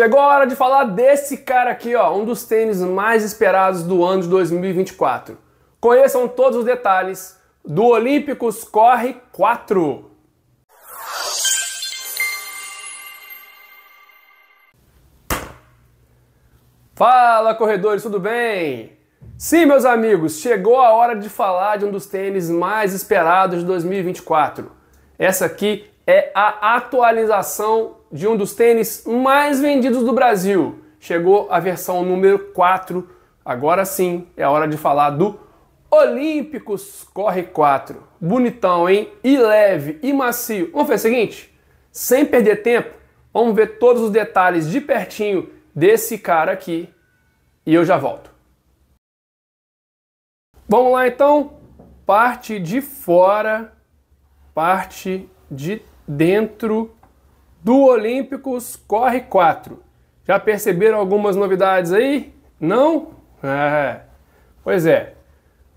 Chegou a hora de falar desse cara aqui, ó, um dos tênis mais esperados do ano de 2024. Conheçam todos os detalhes do Olímpicos Corre 4. Fala, corredores, tudo bem? Sim, meus amigos, chegou a hora de falar de um dos tênis mais esperados de 2024. Essa aqui é a atualização de um dos tênis mais vendidos do Brasil. Chegou a versão número 4. Agora sim é hora de falar do Olímpicos Corre 4. Bonitão, hein? E leve e macio. Vamos fazer o seguinte? Sem perder tempo, vamos ver todos os detalhes de pertinho desse cara aqui e eu já volto. Vamos lá então? Parte de fora, parte de dentro do Olímpicos Corre 4. Já perceberam algumas novidades aí? Não? É. Pois é.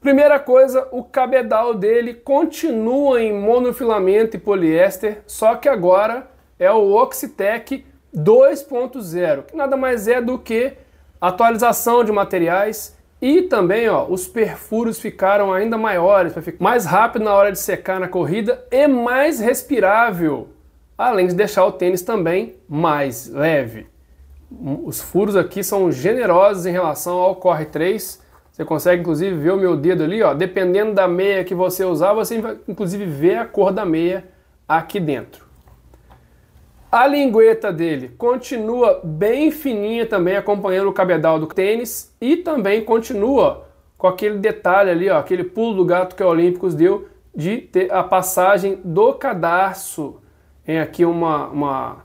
Primeira coisa, o cabedal dele continua em monofilamento e poliéster, só que agora é o Oxitec 2.0, que nada mais é do que atualização de materiais e também ó, os perfuros ficaram ainda maiores, para ficar mais rápido na hora de secar na corrida e mais respirável além de deixar o tênis também mais leve. Os furos aqui são generosos em relação ao Corre 3. Você consegue inclusive ver o meu dedo ali, ó. Dependendo da meia que você usar, você vai inclusive ver a cor da meia aqui dentro. A lingueta dele continua bem fininha também, acompanhando o cabedal do tênis e também continua com aquele detalhe ali, ó, aquele pulo do gato que o Olímpicos deu de ter a passagem do cadarço tem aqui uma, uma,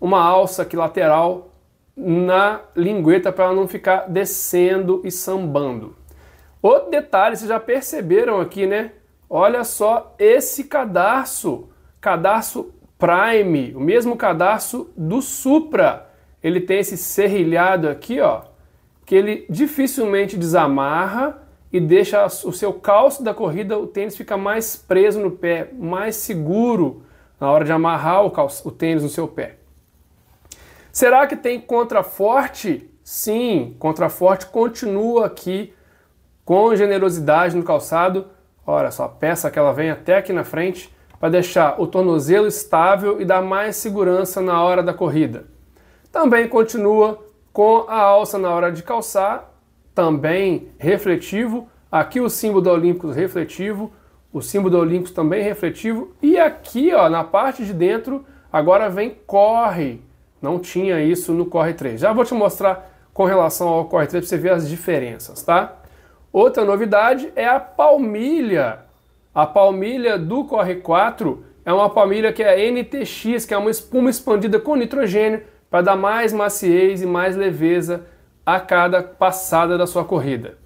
uma alça aqui lateral na lingueta para ela não ficar descendo e sambando. Outro detalhe, vocês já perceberam aqui, né? Olha só esse cadarço, cadarço Prime, o mesmo cadarço do Supra. Ele tem esse serrilhado aqui, ó, que ele dificilmente desamarra e deixa o seu calço da corrida, o tênis fica mais preso no pé, mais seguro na hora de amarrar o, calço, o tênis no seu pé. Será que tem contraforte? Sim, contraforte continua aqui com generosidade no calçado. Olha só, a peça que ela vem até aqui na frente para deixar o tornozelo estável e dar mais segurança na hora da corrida. Também continua com a alça na hora de calçar, também refletivo. Aqui o símbolo do Olímpicos refletivo, o símbolo do Olympus também refletivo. E aqui, ó, na parte de dentro, agora vem corre. Não tinha isso no Corre 3. Já vou te mostrar com relação ao Corre 3 para você ver as diferenças, tá? Outra novidade é a palmilha. A palmilha do Corre 4 é uma palmilha que é NTX, que é uma espuma expandida com nitrogênio para dar mais maciez e mais leveza a cada passada da sua corrida.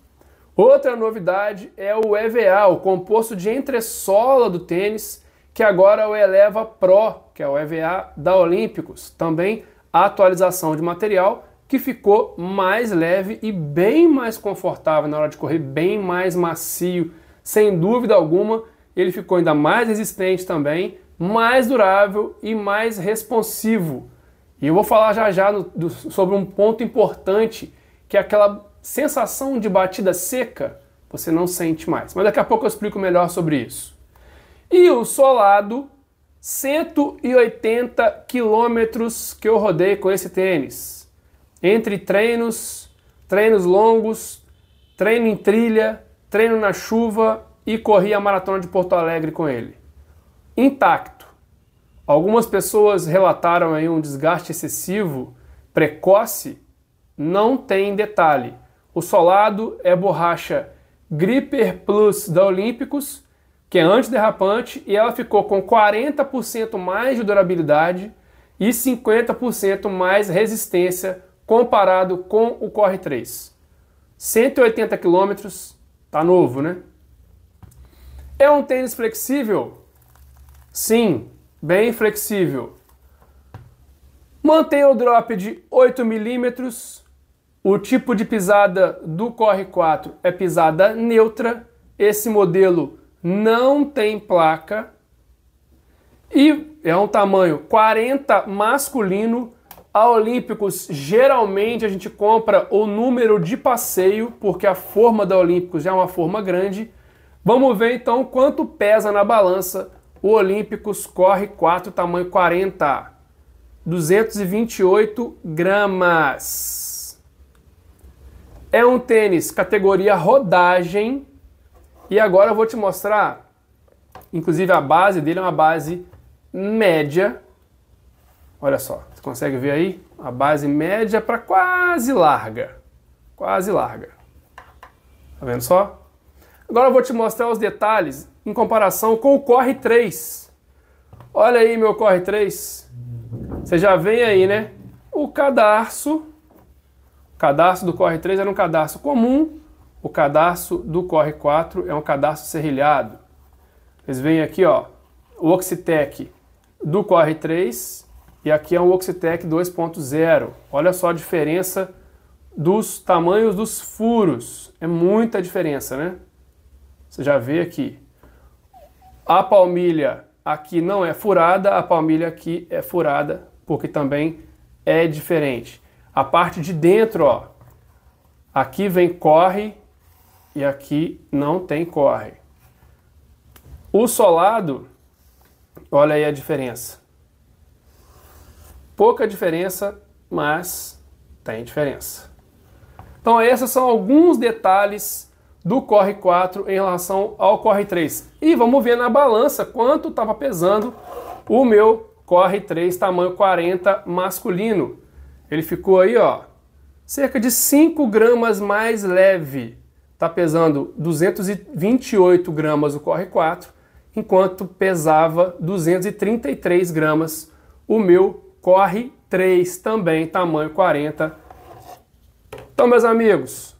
Outra novidade é o EVA, o composto de entressola do tênis, que agora é o Eleva Pro, que é o EVA da Olímpicos. Também a atualização de material que ficou mais leve e bem mais confortável na hora de correr, bem mais macio. Sem dúvida alguma, ele ficou ainda mais resistente também, mais durável e mais responsivo. E eu vou falar já já no, do, sobre um ponto importante, que é aquela sensação de batida seca você não sente mais. Mas daqui a pouco eu explico melhor sobre isso. E o solado, 180 quilômetros que eu rodei com esse tênis. Entre treinos, treinos longos, treino em trilha, treino na chuva e corri a maratona de Porto Alegre com ele. Intacto. Algumas pessoas relataram aí um desgaste excessivo, precoce, não tem detalhe. O solado é borracha Gripper Plus da Olímpicos, que é antiderrapante, e ela ficou com 40% mais de durabilidade e 50% mais resistência comparado com o Corre 3. 180 km, tá novo, né? É um tênis flexível? Sim, bem flexível. Mantém o drop de 8 milímetros o tipo de pisada do Corre 4 é pisada neutra. Esse modelo não tem placa. E é um tamanho 40 masculino. A Olímpicos geralmente a gente compra o número de passeio, porque a forma da Olímpicos é uma forma grande. Vamos ver então quanto pesa na balança o Olímpicos Corre 4 tamanho 40. 228 gramas. É um tênis categoria rodagem. E agora eu vou te mostrar, inclusive a base dele é uma base média. Olha só, você consegue ver aí? A base média para quase larga. Quase larga. Tá vendo só? Agora eu vou te mostrar os detalhes em comparação com o Corre 3. Olha aí meu Corre 3. Você já vem aí, né? O cadarço cadastro do Corre 3 era um cadastro comum, o cadastro do Corre 4 é um cadastro serrilhado. Vocês veem aqui, ó, o Oxitec do Corre 3 e aqui é um Oxitec 2.0. Olha só a diferença dos tamanhos dos furos. É muita diferença, né? Você já vê aqui. A palmilha aqui não é furada, a palmilha aqui é furada, porque também é diferente. A parte de dentro, ó, aqui vem corre e aqui não tem corre. O solado, olha aí a diferença. Pouca diferença, mas tem diferença. Então, esses são alguns detalhes do Corre 4 em relação ao Corre 3. E vamos ver na balança quanto estava pesando o meu Corre 3 tamanho 40 masculino. Ele ficou aí, ó, cerca de 5 gramas mais leve. Está pesando 228 gramas o Corre 4, enquanto pesava 233 gramas o meu Corre 3, também tamanho 40. Então, meus amigos,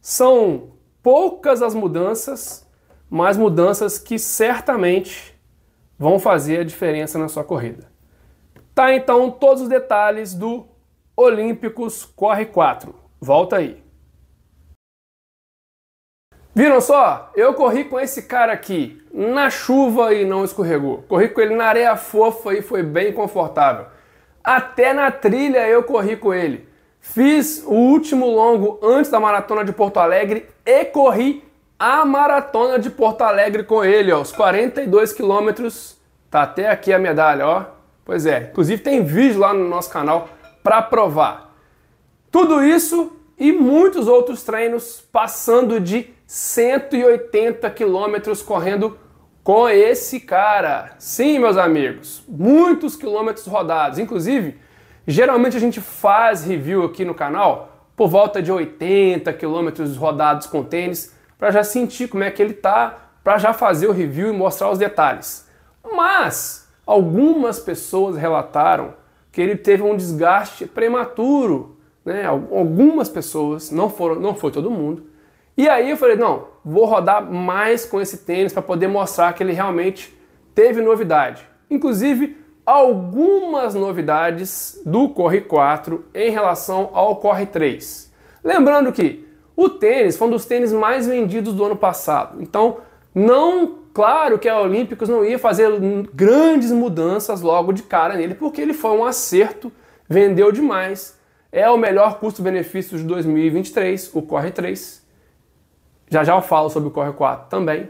são poucas as mudanças, mas mudanças que certamente vão fazer a diferença na sua corrida. Tá então todos os detalhes do Olímpicos Corre 4. Volta aí. Viram só? Eu corri com esse cara aqui na chuva e não escorregou. Corri com ele na areia fofa e foi bem confortável. Até na trilha eu corri com ele. Fiz o último longo antes da maratona de Porto Alegre e corri a maratona de Porto Alegre com ele, ó, os 42 quilômetros. Tá até aqui a medalha, ó. Pois é, inclusive tem vídeo lá no nosso canal para provar. Tudo isso e muitos outros treinos passando de 180 quilômetros correndo com esse cara. Sim, meus amigos, muitos quilômetros rodados. Inclusive, geralmente a gente faz review aqui no canal por volta de 80 quilômetros rodados com tênis para já sentir como é que ele tá, para já fazer o review e mostrar os detalhes. Mas algumas pessoas relataram que ele teve um desgaste prematuro, né? Algumas pessoas, não foram, não foi todo mundo. E aí eu falei, não, vou rodar mais com esse tênis para poder mostrar que ele realmente teve novidade. Inclusive, algumas novidades do Corre 4 em relação ao Corre 3. Lembrando que o tênis foi um dos tênis mais vendidos do ano passado. Então, não Claro que a Olímpicos não ia fazer grandes mudanças logo de cara nele, porque ele foi um acerto, vendeu demais. É o melhor custo-benefício de 2023, o Corre 3. Já já eu falo sobre o Corre 4 também.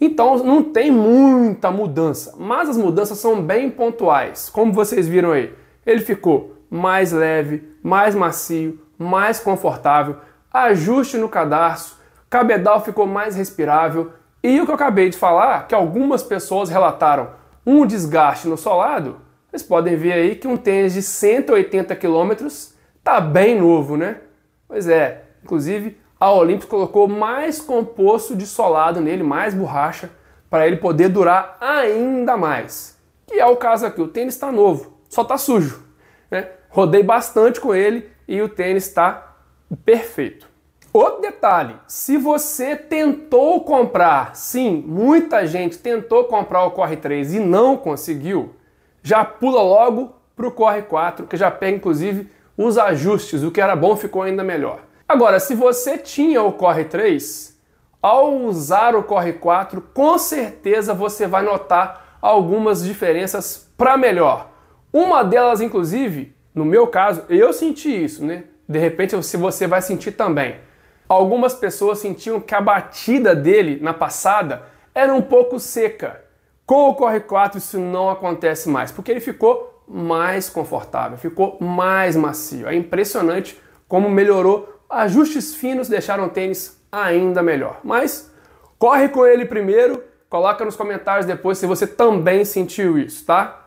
Então não tem muita mudança, mas as mudanças são bem pontuais. Como vocês viram aí, ele ficou mais leve, mais macio, mais confortável, ajuste no cadarço, cabedal ficou mais respirável, e o que eu acabei de falar, que algumas pessoas relataram um desgaste no solado, vocês podem ver aí que um tênis de 180 km tá bem novo, né? Pois é, inclusive a Olympus colocou mais composto de solado nele, mais borracha, para ele poder durar ainda mais. Que é o caso aqui, o tênis está novo, só está sujo. Né? Rodei bastante com ele e o tênis está perfeito. Outro detalhe: se você tentou comprar, sim, muita gente tentou comprar o Corre 3 e não conseguiu, já pula logo para o Corre 4, que já pega inclusive os ajustes, o que era bom ficou ainda melhor. Agora, se você tinha o Corre 3, ao usar o Corre 4, com certeza você vai notar algumas diferenças para melhor. Uma delas, inclusive, no meu caso, eu senti isso, né? De repente, se você vai sentir também Algumas pessoas sentiam que a batida dele na passada era um pouco seca. Com o corre 4 isso não acontece mais, porque ele ficou mais confortável, ficou mais macio. É impressionante como melhorou. Ajustes finos deixaram o tênis ainda melhor. Mas corre com ele primeiro, coloca nos comentários depois se você também sentiu isso, tá?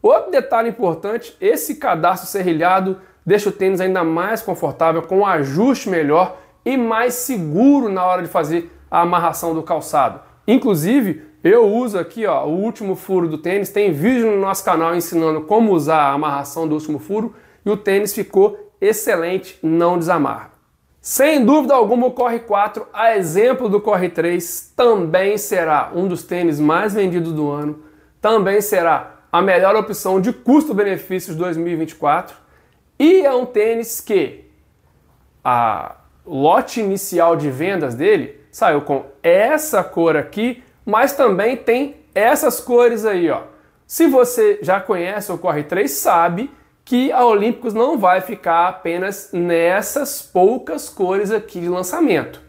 Outro detalhe importante, esse cadastro serrilhado deixa o tênis ainda mais confortável com um ajuste melhor e mais seguro na hora de fazer a amarração do calçado. Inclusive, eu uso aqui ó, o último furo do tênis, tem vídeo no nosso canal ensinando como usar a amarração do último furo e o tênis ficou excelente, não desamarra. Sem dúvida alguma, o Corre 4, a exemplo do Corre 3, também será um dos tênis mais vendidos do ano, também será a melhor opção de custo-benefícios 2024 e é um tênis que a lote inicial de vendas dele saiu com essa cor aqui, mas também tem essas cores aí, ó. Se você já conhece o Corre 3, sabe que a Olímpicos não vai ficar apenas nessas poucas cores aqui de lançamento.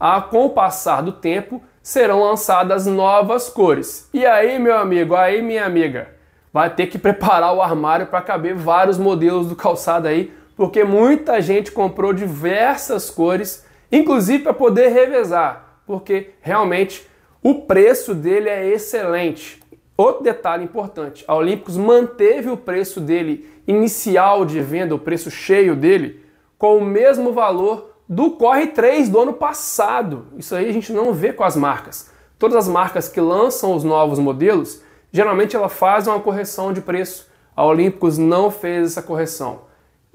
Ah, com o passar do tempo, serão lançadas novas cores. E aí, meu amigo, aí minha amiga, vai ter que preparar o armário para caber vários modelos do calçado aí porque muita gente comprou diversas cores, inclusive para poder revezar, porque realmente o preço dele é excelente. Outro detalhe importante, a Olímpicos manteve o preço dele inicial de venda, o preço cheio dele, com o mesmo valor do Corre 3 do ano passado. Isso aí a gente não vê com as marcas. Todas as marcas que lançam os novos modelos, geralmente ela faz uma correção de preço. A Olímpicos não fez essa correção.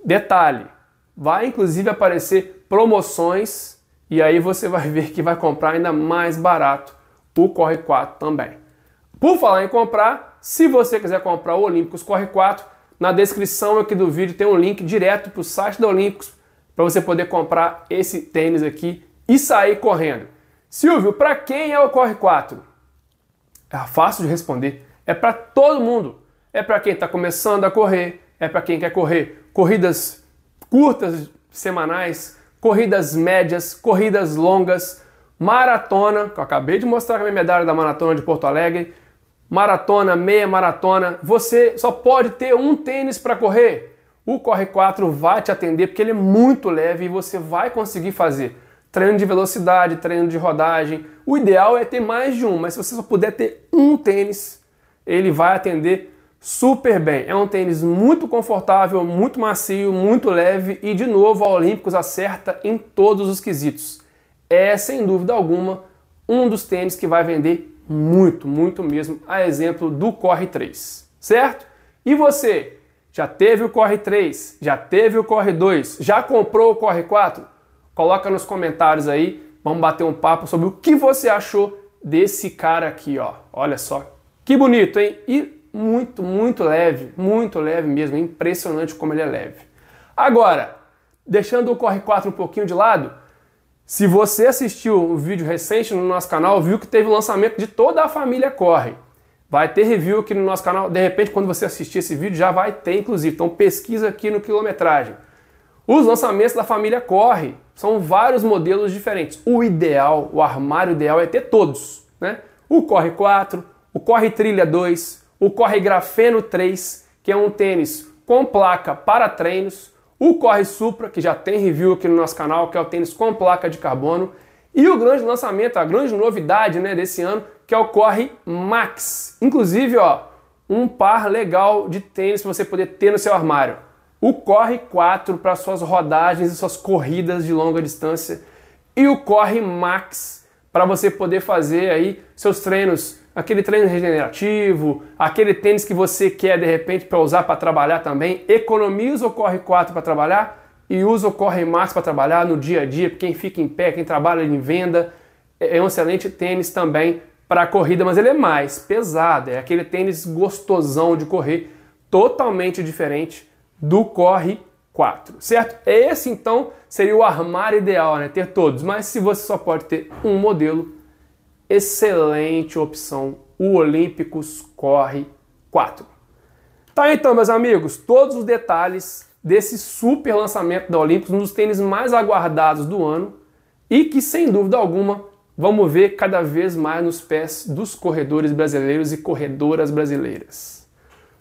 Detalhe, vai inclusive aparecer promoções e aí você vai ver que vai comprar ainda mais barato o Corre 4 também. Por falar em comprar, se você quiser comprar o Olímpicos Corre 4, na descrição aqui do vídeo tem um link direto para o site do Olímpicos para você poder comprar esse tênis aqui e sair correndo. Silvio, para quem é o Corre 4? É fácil de responder. É para todo mundo. É para quem está começando a correr, é para quem quer correr corridas curtas semanais, corridas médias, corridas longas, maratona, que eu acabei de mostrar é a minha medalha da maratona de Porto Alegre, maratona, meia maratona, você só pode ter um tênis para correr. O Corre 4 vai te atender porque ele é muito leve e você vai conseguir fazer treino de velocidade, treino de rodagem. O ideal é ter mais de um, mas se você só puder ter um tênis, ele vai atender super bem. É um tênis muito confortável, muito macio, muito leve e, de novo, a Olímpicos acerta em todos os quesitos. É, sem dúvida alguma, um dos tênis que vai vender muito, muito mesmo, a exemplo do Corre 3, certo? E você, já teve o Corre 3? Já teve o Corre 2? Já comprou o Corre 4? Coloca nos comentários aí, vamos bater um papo sobre o que você achou desse cara aqui, ó. Olha só, que bonito, hein? E muito, muito leve, muito leve mesmo, é impressionante como ele é leve. Agora, deixando o Corre 4 um pouquinho de lado, se você assistiu um vídeo recente no nosso canal, viu que teve o lançamento de toda a família Corre. Vai ter review aqui no nosso canal, de repente quando você assistir esse vídeo já vai ter inclusive, então pesquisa aqui no quilometragem. Os lançamentos da família Corre são vários modelos diferentes. O ideal, o armário ideal é ter todos, né? O Corre 4, o Corre Trilha 2, o Corre Grafeno 3, que é um tênis com placa para treinos, o Corre Supra, que já tem review aqui no nosso canal, que é o tênis com placa de carbono, e o grande lançamento, a grande novidade né, desse ano, que é o Corre Max. Inclusive, ó, um par legal de tênis para você poder ter no seu armário. O Corre 4 para suas rodagens e suas corridas de longa distância. E o Corre Max para você poder fazer aí seus treinos aquele treino regenerativo, aquele tênis que você quer de repente para usar para trabalhar também, economiza o corre 4 para trabalhar e usa o corre max para trabalhar no dia a dia, quem fica em pé, quem trabalha em venda, é, é um excelente tênis também para corrida, mas ele é mais pesado, é aquele tênis gostosão de correr, totalmente diferente do corre 4, certo? Esse então seria o armário ideal, né? Ter todos, mas se você só pode ter um modelo, excelente opção, o Olímpicos Corre 4. Tá então, meus amigos, todos os detalhes desse super lançamento da Olímpicos, um dos tênis mais aguardados do ano e que, sem dúvida alguma, vamos ver cada vez mais nos pés dos corredores brasileiros e corredoras brasileiras.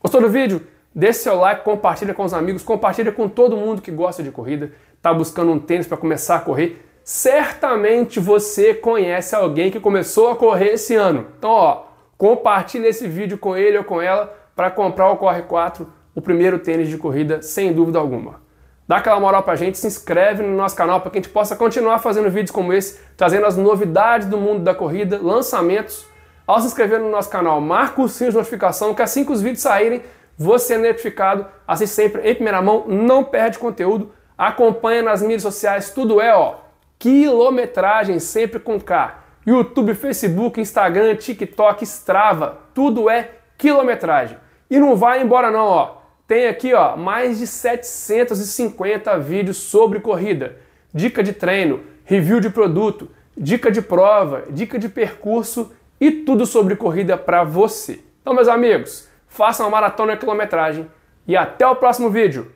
Gostou do vídeo? Deixe seu like, compartilha com os amigos, compartilha com todo mundo que gosta de corrida, está buscando um tênis para começar a correr certamente você conhece alguém que começou a correr esse ano. Então, ó, compartilhe esse vídeo com ele ou com ela para comprar o Corre 4, o primeiro tênis de corrida, sem dúvida alguma. Dá aquela moral pra gente, se inscreve no nosso canal para que a gente possa continuar fazendo vídeos como esse, trazendo as novidades do mundo da corrida, lançamentos. Ao se inscrever no nosso canal, marca o sininho de notificação, que assim que os vídeos saírem, você é notificado, assiste sempre em primeira mão, não perde conteúdo, acompanha nas mídias sociais, tudo é ó, quilometragem sempre com K. YouTube, Facebook, Instagram, TikTok, Strava, tudo é quilometragem. E não vai embora não, ó. Tem aqui, ó, mais de 750 vídeos sobre corrida, dica de treino, review de produto, dica de prova, dica de percurso e tudo sobre corrida para você. Então, meus amigos, façam a maratona quilometragem e até o próximo vídeo.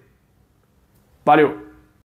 Valeu!